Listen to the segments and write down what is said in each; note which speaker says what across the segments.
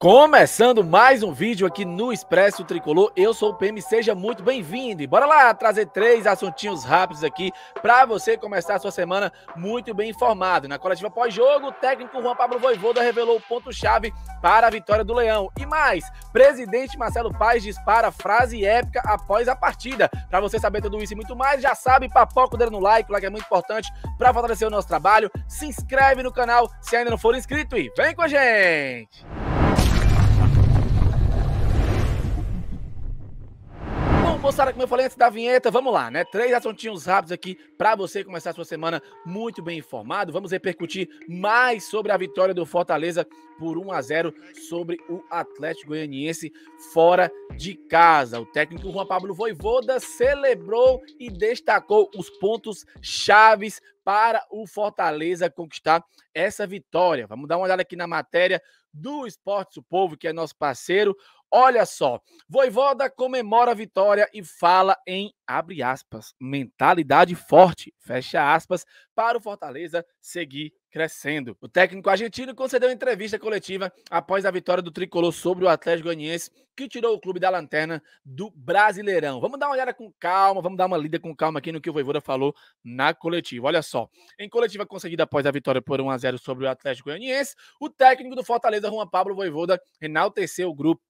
Speaker 1: Começando mais um vídeo aqui no Expresso Tricolor, eu sou o PM, seja muito bem-vindo. Bora lá trazer três assuntinhos rápidos aqui para você começar a sua semana muito bem informado. Na coletiva pós-jogo, o técnico Juan Pablo Voivoda revelou o ponto-chave para a vitória do Leão. E mais, presidente Marcelo Paes dispara frase épica após a partida. Para você saber tudo isso e muito mais, já sabe, papoca o dedo no like, o like é muito importante para fortalecer o nosso trabalho. Se inscreve no canal se ainda não for inscrito e vem com a gente! moçada, como eu falei antes da vinheta, vamos lá, né? Três assuntinhos rápidos aqui para você começar a sua semana muito bem informado. Vamos repercutir mais sobre a vitória do Fortaleza por 1 a 0 sobre o Atlético Goianiense fora de casa. O técnico Juan Pablo Voivoda celebrou e destacou os pontos chaves para o Fortaleza conquistar essa vitória. Vamos dar uma olhada aqui na matéria do Esportes o Povo, que é nosso parceiro. Olha só, Voivoda comemora a vitória e fala em, abre aspas, mentalidade forte, fecha aspas, para o Fortaleza seguir crescendo. O técnico argentino concedeu entrevista coletiva após a vitória do tricolor sobre o Atlético Goianiense, que tirou o clube da lanterna do Brasileirão. Vamos dar uma olhada com calma, vamos dar uma lida com calma aqui no que o Voivoda falou na coletiva. Olha só, em coletiva conseguida após a vitória por 1 a 0 sobre o Atlético Goianiense, o técnico do Fortaleza, Juan Pablo Voivoda, enalteceu o grupo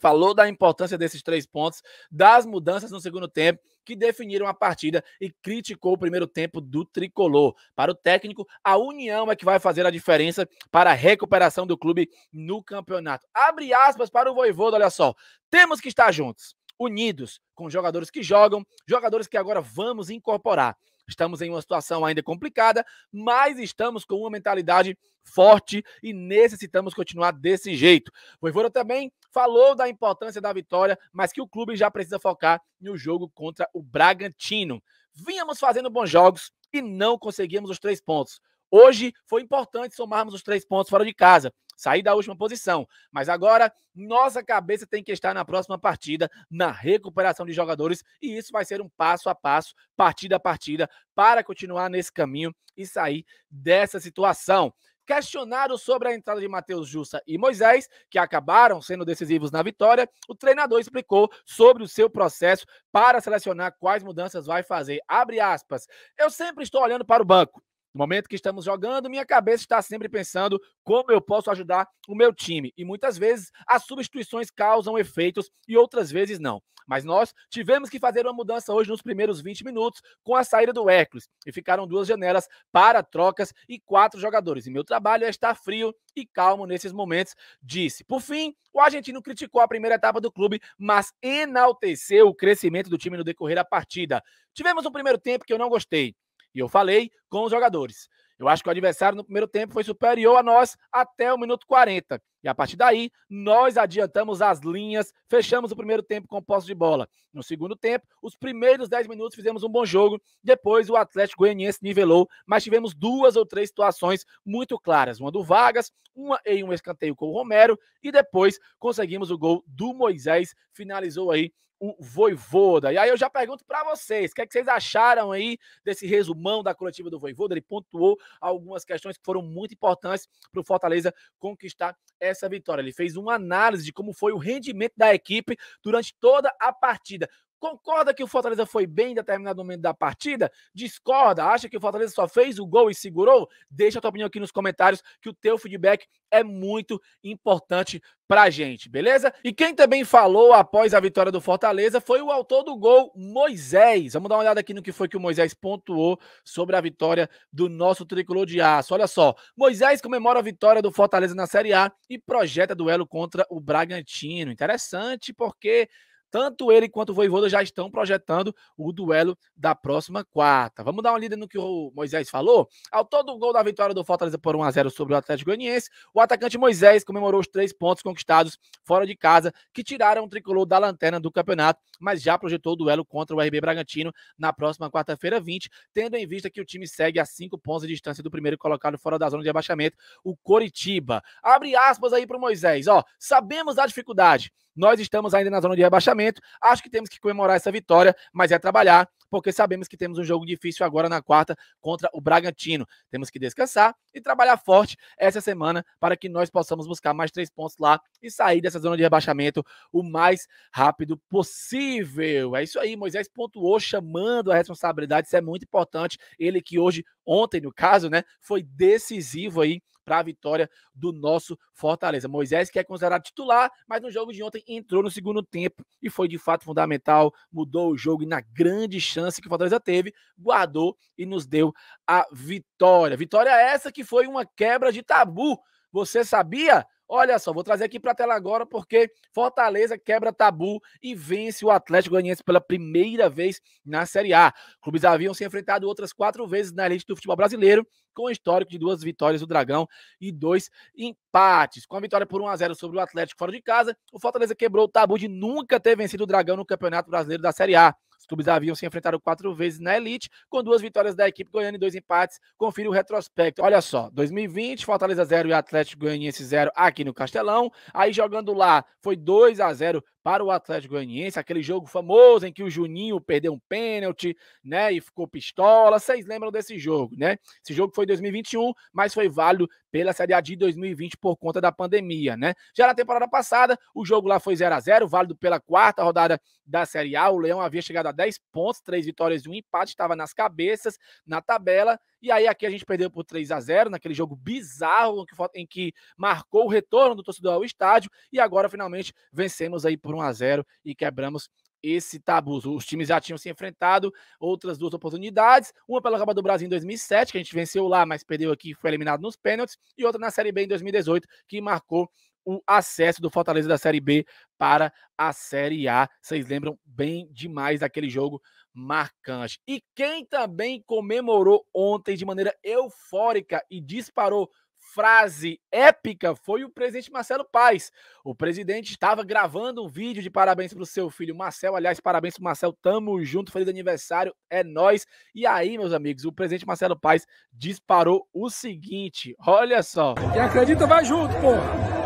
Speaker 1: falou da importância desses três pontos, das mudanças no segundo tempo que definiram a partida e criticou o primeiro tempo do tricolor. Para o técnico, a união é que vai fazer a diferença para a recuperação do clube no campeonato. Abre aspas para o Voivoda, olha só. Temos que estar juntos, unidos, com jogadores que jogam, jogadores que agora vamos incorporar. Estamos em uma situação ainda complicada, mas estamos com uma mentalidade forte e necessitamos continuar desse jeito. O Voivoda também falou da importância da vitória, mas que o clube já precisa focar no jogo contra o Bragantino. Vínhamos fazendo bons jogos e não conseguíamos os três pontos. Hoje foi importante somarmos os três pontos fora de casa, sair da última posição. Mas agora, nossa cabeça tem que estar na próxima partida, na recuperação de jogadores, e isso vai ser um passo a passo, partida a partida, para continuar nesse caminho e sair dessa situação questionado sobre a entrada de Matheus Jussa e Moisés, que acabaram sendo decisivos na vitória, o treinador explicou sobre o seu processo para selecionar quais mudanças vai fazer. Abre aspas. Eu sempre estou olhando para o banco. No momento que estamos jogando, minha cabeça está sempre pensando como eu posso ajudar o meu time. E muitas vezes as substituições causam efeitos e outras vezes não. Mas nós tivemos que fazer uma mudança hoje nos primeiros 20 minutos com a saída do Hércules. E ficaram duas janelas para trocas e quatro jogadores. E meu trabalho é estar frio e calmo nesses momentos, disse. Por fim, o argentino criticou a primeira etapa do clube, mas enalteceu o crescimento do time no decorrer da partida. Tivemos um primeiro tempo que eu não gostei. E eu falei com os jogadores. Eu acho que o adversário no primeiro tempo foi superior a nós até o minuto 40. E a partir daí, nós adiantamos as linhas, fechamos o primeiro tempo com posse de bola. No segundo tempo, os primeiros 10 minutos fizemos um bom jogo, depois o Atlético Goianiense nivelou, mas tivemos duas ou três situações muito claras, uma do Vargas, uma em um escanteio com o Romero e depois conseguimos o gol do Moisés, finalizou aí o Voivoda. E aí eu já pergunto para vocês, o que, é que vocês acharam aí desse resumão da coletiva do Voivoda? Ele pontuou algumas questões que foram muito importantes para o Fortaleza conquistar essa vitória. Ele fez uma análise de como foi o rendimento da equipe durante toda a partida. Concorda que o Fortaleza foi bem em determinado momento da partida? Discorda? Acha que o Fortaleza só fez o gol e segurou? Deixa a tua opinião aqui nos comentários, que o teu feedback é muito importante pra gente, beleza? E quem também falou após a vitória do Fortaleza foi o autor do gol, Moisés. Vamos dar uma olhada aqui no que foi que o Moisés pontuou sobre a vitória do nosso tricolor de aço. Olha só, Moisés comemora a vitória do Fortaleza na Série A e projeta duelo contra o Bragantino. Interessante porque tanto ele quanto o Voivoda já estão projetando o duelo da próxima quarta. Vamos dar uma lida no que o Moisés falou? Ao todo o gol da vitória do Fortaleza por 1x0 sobre o Atlético Goianiense, o atacante Moisés comemorou os três pontos conquistados fora de casa, que tiraram o tricolor da lanterna do campeonato, mas já projetou o duelo contra o RB Bragantino na próxima quarta-feira 20, tendo em vista que o time segue a cinco pontos de distância do primeiro colocado fora da zona de abaixamento, o Coritiba. Abre aspas aí para o Moisés, ó. Sabemos a dificuldade. Nós estamos ainda na zona de rebaixamento momento. Acho que temos que comemorar essa vitória, mas é trabalhar, porque sabemos que temos um jogo difícil agora na quarta contra o Bragantino. Temos que descansar e trabalhar forte essa semana para que nós possamos buscar mais três pontos lá e sair dessa zona de rebaixamento o mais rápido possível. É isso aí, Moisés pontuou chamando a responsabilidade, isso é muito importante. Ele que hoje, ontem no caso, né, foi decisivo aí para a vitória do nosso Fortaleza. Moisés, que é considerado titular, mas no jogo de ontem entrou no segundo tempo e foi de fato fundamental, mudou o jogo e na grande chance que o Fortaleza teve, guardou e nos deu a vitória. Vitória essa que foi uma quebra de tabu. Você sabia? Olha só, vou trazer aqui para a tela agora porque Fortaleza quebra tabu e vence o Atlético Goianiense pela primeira vez na Série A. Clubes haviam se enfrentado outras quatro vezes na elite do futebol brasileiro, com o histórico de duas vitórias do Dragão e dois empates. Com a vitória por 1 a 0 sobre o Atlético fora de casa, o Fortaleza quebrou o tabu de nunca ter vencido o Dragão no Campeonato Brasileiro da Série A. Os clubes haviam se enfrentado quatro vezes na elite, com duas vitórias da equipe goiana e dois empates. Confira o retrospecto. Olha só, 2020, Fortaleza 0 e Atlético Goianiense 0 aqui no Castelão. Aí jogando lá, foi 2 a 0 para o Atlético Goianiense, aquele jogo famoso em que o Juninho perdeu um pênalti, né, e ficou pistola. Vocês lembram desse jogo, né? Esse jogo foi em 2021, mas foi válido pela Série A de 2020 por conta da pandemia, né? Já na temporada passada, o jogo lá foi 0 a 0, válido pela quarta rodada da Série A. O Leão havia chegado a 10 pontos, três vitórias e um empate, estava nas cabeças na tabela e aí aqui a gente perdeu por 3 a 0 naquele jogo bizarro que, em que marcou o retorno do torcedor ao estádio. E agora finalmente vencemos aí por 1 a 0 e quebramos esse tabu. Os times já tinham se enfrentado outras duas oportunidades, uma pela Copa do Brasil em 2007, que a gente venceu lá, mas perdeu aqui, foi eliminado nos pênaltis, e outra na Série B em 2018, que marcou o acesso do Fortaleza da Série B para a Série A. Vocês lembram bem demais daquele jogo marcante. E quem também comemorou ontem de maneira eufórica e disparou frase épica foi o presidente Marcelo Paes. O presidente estava gravando um vídeo de parabéns para o seu filho Marcel. Aliás, parabéns para Marcel. Tamo junto, feliz aniversário, é nós. E aí, meus amigos, o presidente Marcelo Paes disparou o seguinte: olha só. Quem acredita vai junto, pô.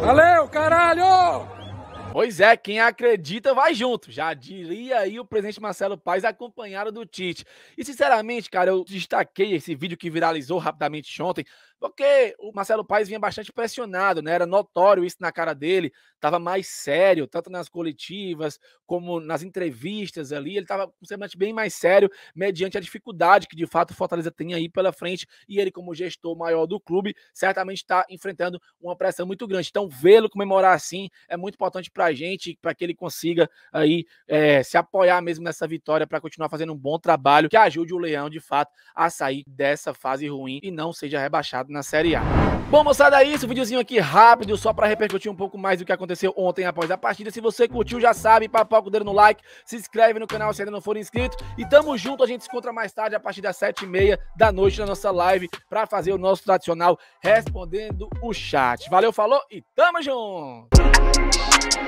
Speaker 1: Valeu, caralho! Pois é, quem acredita vai junto. Já diria aí o presidente Marcelo Paz acompanhado do Tite. E sinceramente, cara, eu destaquei esse vídeo que viralizou rapidamente ontem, porque o Marcelo Paz vinha bastante pressionado, né? Era notório isso na cara dele, tava mais sério, tanto nas coletivas como nas entrevistas ali, ele estava um semblante bem mais sério, mediante a dificuldade que de fato o Fortaleza tem aí pela frente, e ele como gestor maior do clube, certamente está enfrentando uma pressão muito grande. Então, vê-lo comemorar assim é muito importante para a gente, para que ele consiga aí é, se apoiar mesmo nessa vitória para continuar fazendo um bom trabalho que ajude o Leão de fato a sair dessa fase ruim e não seja rebaixado na Série A. Bom, moçada, é isso. Um videozinho aqui rápido, só para repercutir um pouco mais do que aconteceu ontem após a partida. Se você curtiu, já sabe, papo com o dedo no like, se inscreve no canal se ainda não for inscrito. E tamo junto, a gente se encontra mais tarde, a partir das 7h30 da noite, na nossa live, para fazer o nosso tradicional Respondendo o Chat. Valeu, falou e tamo junto!